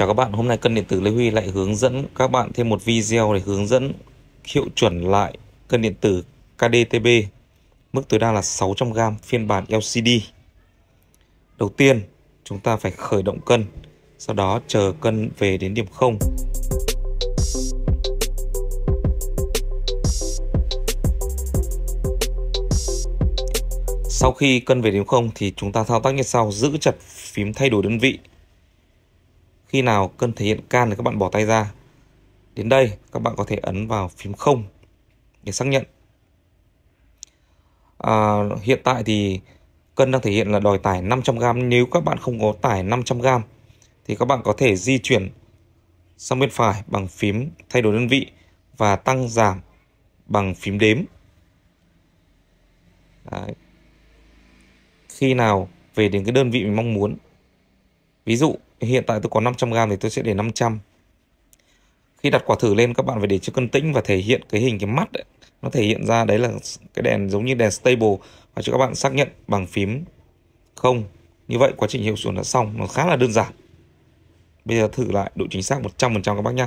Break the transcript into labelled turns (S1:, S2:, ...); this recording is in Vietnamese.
S1: Chào các bạn, hôm nay cân điện tử Lê Huy lại hướng dẫn các bạn thêm một video để hướng dẫn hiệu chuẩn lại cân điện tử KDTB mức tối đa là 600g phiên bản LCD. Đầu tiên, chúng ta phải khởi động cân, sau đó chờ cân về đến điểm 0. Sau khi cân về điểm 0 thì chúng ta thao tác như sau, giữ chặt phím thay đổi đơn vị khi nào cân thể hiện can thì các bạn bỏ tay ra. Đến đây các bạn có thể ấn vào phím 0 để xác nhận. À, hiện tại thì cân đang thể hiện là đòi tải 500g. Nếu các bạn không có tải 500g thì các bạn có thể di chuyển sang bên phải bằng phím thay đổi đơn vị và tăng giảm bằng phím đếm. Đấy. Khi nào về đến cái đơn vị mình mong muốn. Ví dụ Hiện tại tôi có 500g thì tôi sẽ để 500 Khi đặt quả thử lên các bạn phải để cho cân tĩnh và thể hiện cái hình cái mắt ấy. Nó thể hiện ra đấy là cái đèn giống như đèn stable Và cho các bạn xác nhận bằng phím không Như vậy quá trình hiệu xuống đã xong Nó khá là đơn giản Bây giờ thử lại độ chính xác 100% các bác nhé